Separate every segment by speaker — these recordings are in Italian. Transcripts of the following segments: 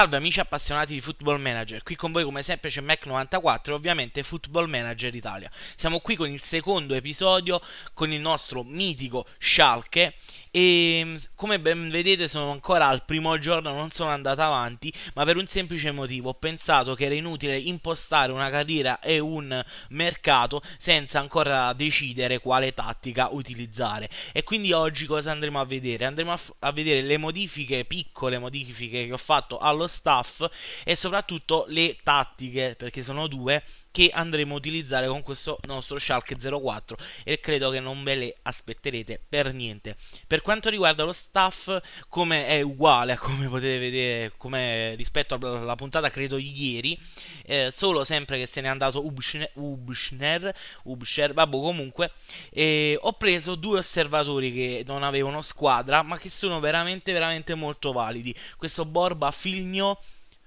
Speaker 1: Salve amici appassionati di Football Manager, qui con voi come sempre c'è Mac94 e ovviamente Football Manager Italia. Siamo qui con il secondo episodio con il nostro mitico Schalke e ehm, come ben vedete sono ancora al primo giorno, non sono andato avanti, ma per un semplice motivo, ho pensato che era inutile impostare una carriera e un mercato senza ancora decidere quale tattica utilizzare. E quindi oggi cosa andremo a vedere? Andremo a, a vedere le modifiche, piccole modifiche che ho fatto allo staff e soprattutto le tattiche, perché sono due che andremo a utilizzare con questo nostro Shulk 04 e credo che non ve le aspetterete per niente. Per quanto riguarda lo staff, come è uguale a come potete vedere come rispetto alla puntata credo ieri, eh, solo sempre che se n'è andato Ubschner, Ubschner, Ubschner vabbè comunque, eh, ho preso due osservatori che non avevano squadra ma che sono veramente veramente molto validi. Questo Borba Film Mourinho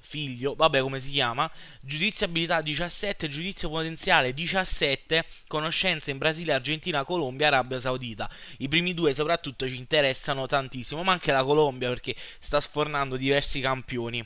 Speaker 1: figlio, vabbè come si chiama, giudizio abilità 17, giudizio potenziale 17, conoscenze in Brasile, Argentina, Colombia, Arabia Saudita. I primi due soprattutto ci interessano tantissimo, ma anche la Colombia perché sta sfornando diversi campioni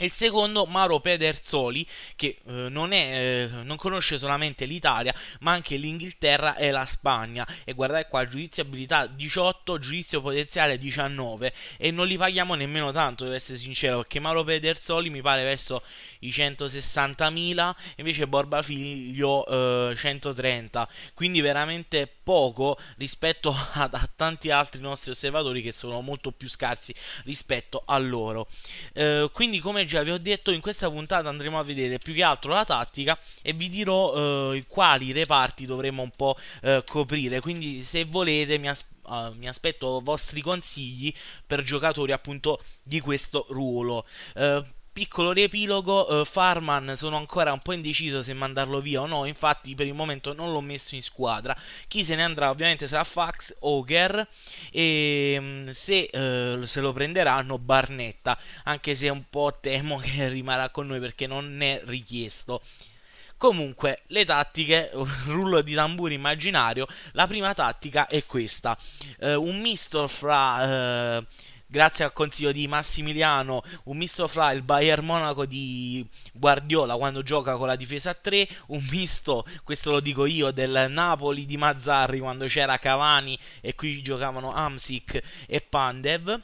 Speaker 1: e il secondo Mauro Pederzoli che eh, non, è, eh, non, conosce solamente l'Italia ma anche l'Inghilterra e la Spagna e guardate qua giudizio abilità 18 giudizio potenziale 19 e non li paghiamo nemmeno tanto devo essere sincero perché Mauro Pederzoli mi pare verso i 160.000 invece Borba Figlio eh, 130 quindi veramente poco rispetto a, a, tanti altri nostri osservatori che sono molto più scarsi rispetto a loro eh, quindi come strategia. Vi ho detto in questa puntata andremo a vedere più che altro la tattica e vi dirò eh, quali reparti dovremo un po' eh, coprire. Quindi se volete mi, as uh, mi, aspetto vostri consigli per giocatori appunto di questo ruolo. Eh, Piccolo riepilogo, eh, Farman sono ancora un po' indeciso se mandarlo via o no, infatti per il momento non l'ho messo in squadra. Chi se ne andrà ovviamente sarà Fax, Ogre e ehm, se, eh, se lo prenderanno Barnetta, anche se un po' temo che rimarrà con noi perché non è richiesto. Comunque, le tattiche, rullo di tamburo immaginario, la prima tattica è questa. Eh, un misto fra... Eh, grazie al consiglio di Massimiliano, un misto fra il Bayern Monaco di Guardiola quando gioca con la difesa a 3, un misto, questo lo dico io, del Napoli di Mazzarri quando c'era Cavani e qui giocavano Amsic e Pandev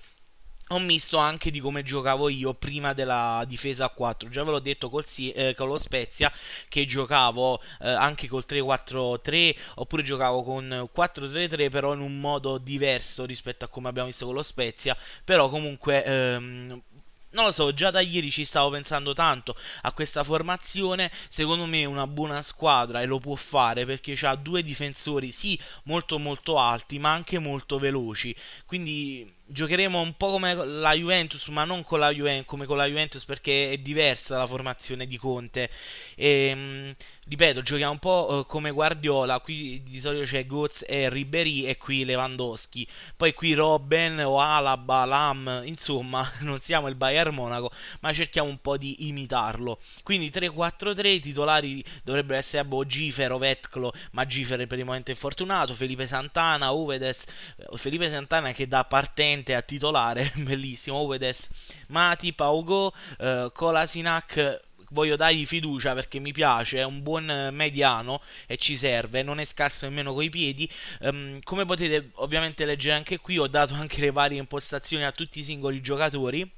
Speaker 1: ho misto anche di come giocavo io prima della difesa a 4. Già ve l'ho detto col, eh, con lo Spezia che giocavo eh, anche col 3-4-3 oppure giocavo con 4-3-3 però in un modo diverso rispetto a come abbiamo visto con lo Spezia. Però comunque... Ehm, non lo so, già da ieri ci stavo pensando tanto a questa formazione. Secondo me è una buona squadra e lo può fare perché ha due difensori, sì, molto molto alti, ma anche molto veloci. Quindi giocheremo un po' come la Juventus, ma non con la Juventus, come con la Juventus perché è diversa la formazione di Conte. E, ehm, ripeto, giochiamo un po' eh, come Guardiola, qui di solito c'è Goz e Ribery e qui Lewandowski, poi qui Robben o Alaba, Lam, insomma, non siamo il Bayern Monaco, ma cerchiamo un po' di imitarlo. Quindi 3-4-3, i titolari dovrebbero essere Abbo Gifero, Vetclo, ma Gifero è per il momento infortunato, Felipe Santana, Uvedes, eh, Felipe Santana che da partenza finalmente a titolare, bellissimo, Uedes, Mati, Paugo, eh, Colasinac, voglio dargli fiducia perché mi piace, è un buon eh, mediano e ci serve, non è scarso nemmeno coi piedi. Um, come potete ovviamente leggere anche qui, ho dato anche le varie impostazioni a tutti i singoli giocatori.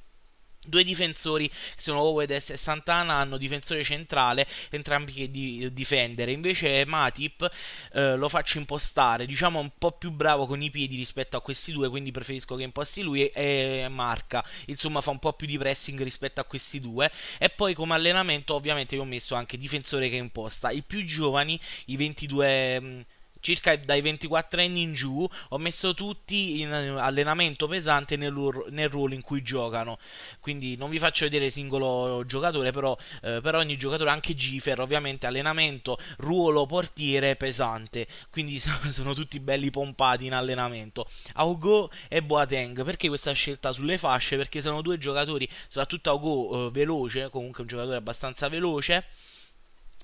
Speaker 1: Due difensori che sono Ovedes e Santana hanno difensore centrale, entrambi che di, difendere. Invece Matip eh, lo faccio impostare, diciamo un po' più bravo con i piedi rispetto a questi due, quindi preferisco che imposti lui e, e marca. Insomma fa un po' più di pressing rispetto a questi due. E poi come allenamento ovviamente vi ho messo anche difensore che imposta. I più giovani, i 22... Mh, mm, circa dai 24 anni in giù, ho messo tutti in allenamento pesante nel, nel ruolo in cui giocano. Quindi non vi faccio vedere singolo giocatore, però eh, per ogni giocatore, anche Gifer, ovviamente allenamento, ruolo, portiere pesante. Quindi sono tutti belli pompati in allenamento. Augo e Boateng, perché questa scelta sulle fasce? Perché sono due giocatori, soprattutto Augo eh, veloce, comunque un giocatore abbastanza veloce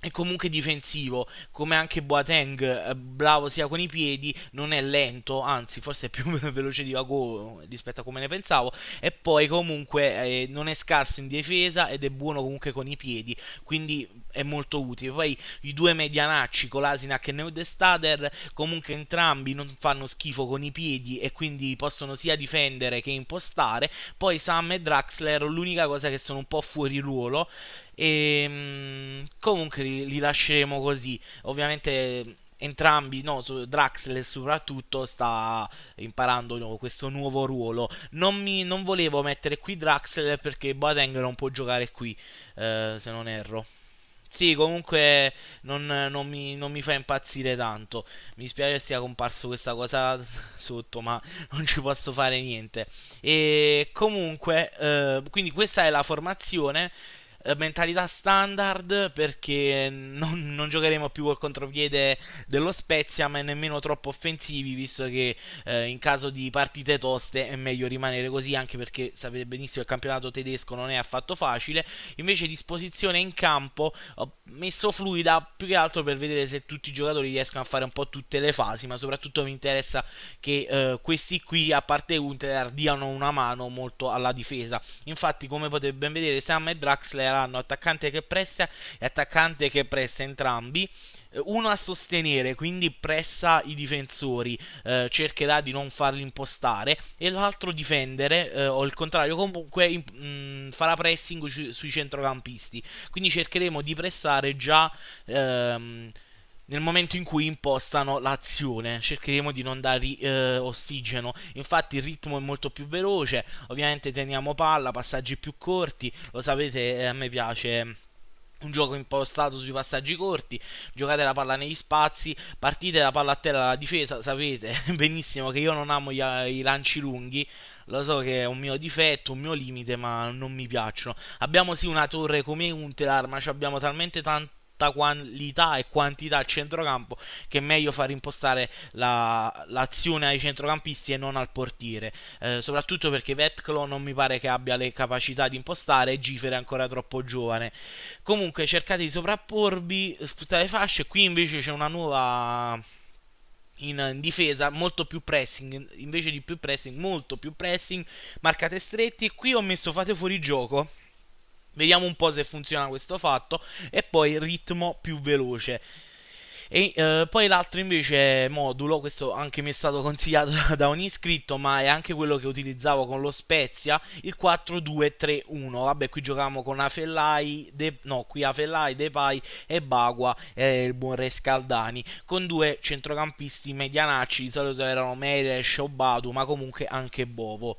Speaker 1: è comunque difensivo, come anche Boateng, eh, bravo sia con i piedi, non è lento, anzi forse è più veloce di Vago rispetto a come ne pensavo, e poi comunque eh, non è scarso in difesa ed è buono comunque con i piedi, quindi è molto utile. Poi i due medianacci, Kolasinac e Neudestader, comunque entrambi non fanno schifo con i piedi e quindi possono sia difendere che impostare, poi Sam e Draxler l'unica cosa che sono un po' fuori ruolo, e, ehm, comunque li, li lasceremo così. Ovviamente entrambi, no, Draxler soprattutto sta imparando no, questo nuovo ruolo. Non, mi, non, volevo mettere qui Draxler perché Boateng non può giocare qui, eh, se non erro. Sì, comunque non, non, mi, non, mi, fa impazzire tanto. Mi spiace che sia comparso questa cosa sotto, ma non ci posso fare niente. E comunque, eh, quindi questa è la formazione. Eh, mentalità standard perché non, non giocheremo più col contropiede dello Spezia ma nemmeno troppo offensivi visto che eh, in caso di partite toste è meglio rimanere così anche perché sapete benissimo che il campionato tedesco non è affatto facile invece disposizione in campo ho messo fluida più che altro per vedere se tutti i giocatori riescono a fare un po' tutte le fasi ma soprattutto mi interessa che eh, questi qui a parte Hunter diano una mano molto alla difesa infatti come potete ben vedere Sam e Draxler segnaleranno attaccante che pressa e attaccante che pressa entrambi eh, uno a sostenere, quindi pressa i difensori, eh, cercherà di non farli impostare, e l'altro difendere, eh, o il contrario, comunque mh, mm, farà pressing sui centrocampisti. Quindi cercheremo di pressare già ehm, nel momento in cui impostano l'azione. Cercheremo di non dare eh, ossigeno. Infatti il ritmo è molto più veloce, ovviamente teniamo palla, passaggi più corti, lo sapete, eh, a me piace un gioco impostato sui passaggi corti, giocate la palla negli spazi, partite la palla a terra alla difesa, sapete benissimo che io non amo gli, i lanci lunghi, lo so che è un mio difetto, un mio limite, ma non mi piacciono. Abbiamo sì una torre come Untelar, ma abbiamo talmente tanti tanta qualità e quantità al centrocampo che è meglio far impostare la, l'azione ai centrocampisti e non al portiere, eh, soprattutto perché Vetclo non mi pare che abbia le capacità di impostare e Gifer è ancora troppo giovane. Comunque cercate di sovrapporvi le fasce, qui invece c'è una nuova in, difesa, molto più pressing, invece di più pressing, molto più pressing, marcate stretti. e Qui ho messo fate fuori gioco Vediamo un po' se funziona questo fatto. E poi ritmo più veloce. E eh, poi l'altro invece modulo, questo anche mi è stato consigliato da un iscritto, ma è anche quello che utilizzavo con lo Spezia, il 4-2-3-1. Vabbè, qui giocavamo con Afellai, De, no, qui Afellai, Depay e Bagua e il buon Rescaldani, con due centrocampisti medianacci, di solito erano Meresh o Badu, ma comunque anche Bovo.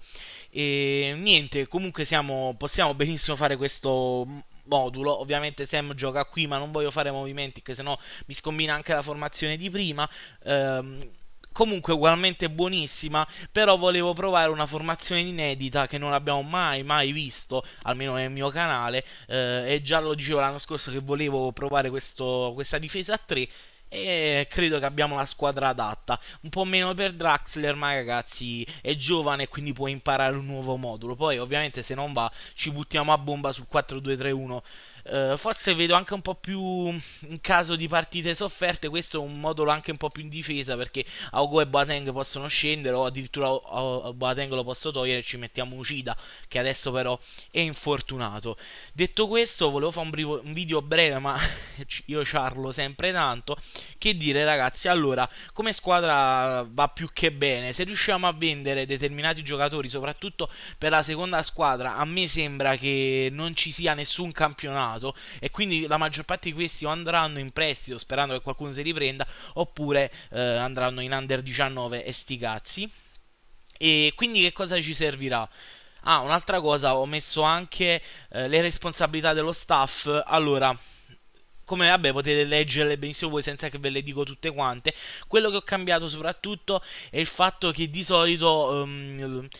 Speaker 1: E niente, comunque siamo, possiamo benissimo fare questo modulo. Ovviamente Sam gioca qui, ma non voglio fare movimenti, che sennò mi scombina anche la formazione di prima. Ehm, comunque ugualmente buonissima, però volevo provare una formazione inedita che non abbiamo mai mai visto, almeno nel mio canale, eh, e già lo dicevo l'anno scorso che volevo provare questo, questa difesa a 3, e credo che abbiamo la squadra adatta. Un po' meno per Draxler, ma ragazzi è giovane quindi può imparare un nuovo modulo. Poi ovviamente se non va ci buttiamo a bomba sul 4-2-3-1 eh, forse vedo anche un po' più mm, in caso di partite sofferte, questo è un modulo anche un po' più in difesa perché Aogo e Boateng possono scendere o addirittura Boateng lo posso togliere e ci mettiamo Ucida che adesso però è infortunato. Detto questo volevo fare un, un video breve ma io ciarlo sempre tanto che dire ragazzi allora come squadra va più che bene se riusciamo a vendere determinati giocatori soprattutto per la seconda squadra a me sembra che non ci sia nessun campionato caso e quindi la maggior parte di questi o andranno in prestito sperando che qualcuno si riprenda oppure eh, andranno in under 19 e sti cazzi. E quindi che cosa ci servirà? Ah, un'altra cosa, ho messo anche eh, le responsabilità dello staff. Allora, come vabbè potete leggerle benissimo voi senza che ve le dico tutte quante. Quello che ho cambiato soprattutto è il fatto che di solito um,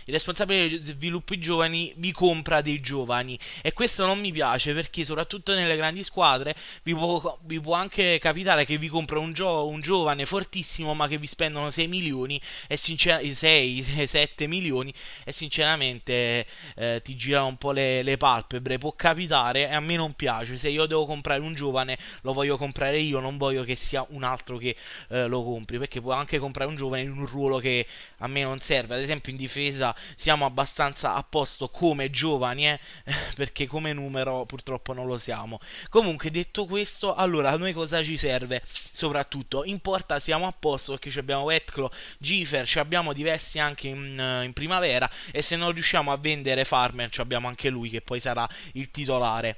Speaker 1: il responsabile di sviluppi giovani vi compra dei giovani e questo non mi piace perché soprattutto nelle grandi squadre vi può, vi può anche capitare che vi compra un, gio un, giovane fortissimo ma che vi spendono 6 milioni e 6, 7 milioni e sinceramente eh, ti girano un po' le, le palpebre, può capitare e a me non piace se io devo comprare un giovane giovane lo voglio comprare io, non voglio che sia un altro che eh, lo compri, perché può anche comprare un giovane in un ruolo che a me non serve, ad esempio in difesa siamo abbastanza a posto come giovani, eh? perché come numero purtroppo non lo siamo. Comunque detto questo, allora a noi cosa ci serve? Soprattutto in porta siamo a posto perché abbiamo Wetclaw, Gifer, ci abbiamo diversi anche in, eh, in primavera e se non riusciamo a vendere Farmer abbiamo anche lui che poi sarà il titolare.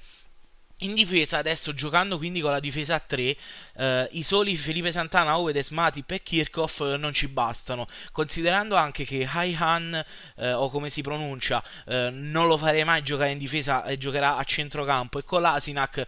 Speaker 1: In difesa adesso giocando quindi con la difesa a 3, eh, i soli Felipe Santana, Ovedes, Matip e Kirchhoff eh, non ci bastano, considerando anche che Haihan, eh, o come si pronuncia, eh, non lo farei mai giocare in difesa e giocherà a centrocampo e con l'Asinac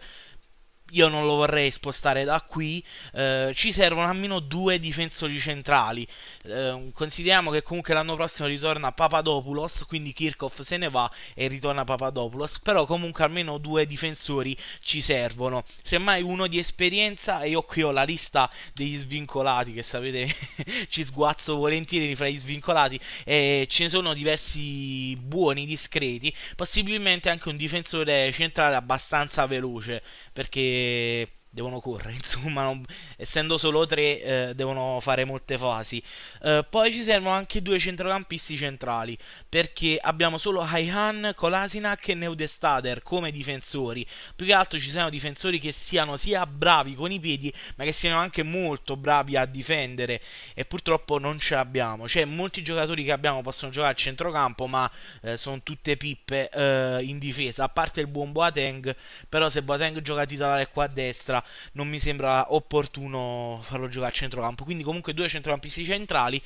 Speaker 1: io non lo vorrei spostare da qui, eh, ci servono almeno due difensori centrali. Eh, consideriamo che comunque l'anno prossimo ritorna Papadopoulos, quindi Kirchhoff se ne va e ritorna Papadopoulos, però comunque almeno due difensori ci servono. Semmai uno di esperienza e io qui ho la lista degli svincolati che sapete ci sguazzo volentieri fra gli svincolati e ce ne sono diversi buoni, discreti, possibilmente anche un difensore centrale abbastanza veloce perché eh, devono correre, insomma, non, essendo solo tre eh, devono fare molte fasi. Eh, poi ci servono anche due centrocampisti centrali, perché abbiamo solo Haihan, Kolasinac e Neudestader come difensori. Più che altro ci sono difensori che siano sia bravi con i piedi, ma che siano anche molto bravi a difendere e purtroppo non ce l'abbiamo. Cioè, molti giocatori che abbiamo possono giocare a centrocampo, ma eh, sono tutte pippe eh, in difesa, a parte il buon Boateng, però se Boateng gioca titolare qua a destra non mi sembra opportuno farlo giocare a centrocampo. Quindi comunque due centrocampisti centrali,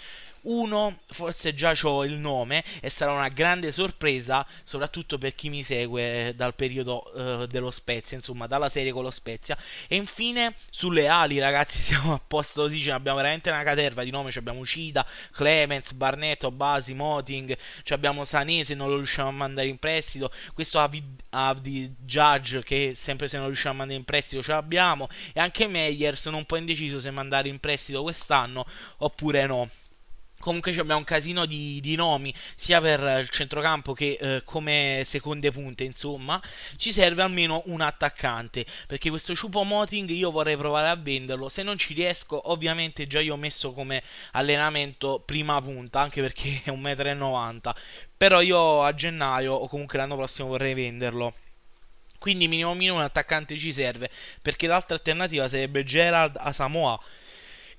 Speaker 1: uno, forse già ho il nome e sarà una grande sorpresa, soprattutto per chi mi segue eh, dal periodo eh, dello Spezia, insomma, dalla serie con lo Spezia. E infine, sulle ali, ragazzi, siamo a posto così, ce abbiamo veramente una caterva di nomi, abbiamo Ucida, Clemens, Barnetto, Basi, Moting, abbiamo Sanese, non lo riusciamo a mandare in prestito, questo Avid, Avid Judge che sempre se non riusciamo a mandare in prestito ce l'abbiamo, e anche Meyer sono un po' indeciso se mandare in prestito quest'anno oppure no comunque abbiamo un casino di, di, nomi sia per il centrocampo che eh, come seconde punte insomma ci serve almeno un attaccante perché questo Chupo Moting io vorrei provare a venderlo se non ci riesco ovviamente già io ho messo come allenamento prima punta anche perché è 1,90 m però io a gennaio o comunque l'anno prossimo vorrei venderlo quindi minimo minimo un attaccante ci serve perché l'altra alternativa sarebbe Gerard a Samoa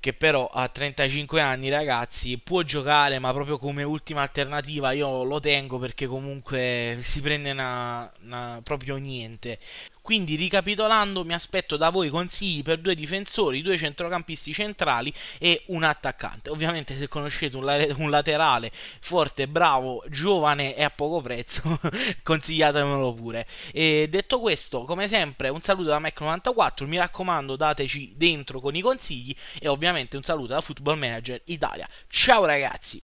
Speaker 1: che però a 35 anni ragazzi può giocare ma proprio come ultima alternativa io lo tengo perché comunque si prende una, una proprio niente quindi ricapitolando mi aspetto da voi consigli per due difensori, due centrocampisti centrali e un attaccante. Ovviamente se conoscete un, la- un laterale forte, bravo, giovane e a poco prezzo consigliatemelo pure. E detto questo, come sempre un saluto da Mac94, mi raccomando dateci dentro con i consigli e ovviamente un saluto da Football Manager Italia. Ciao ragazzi!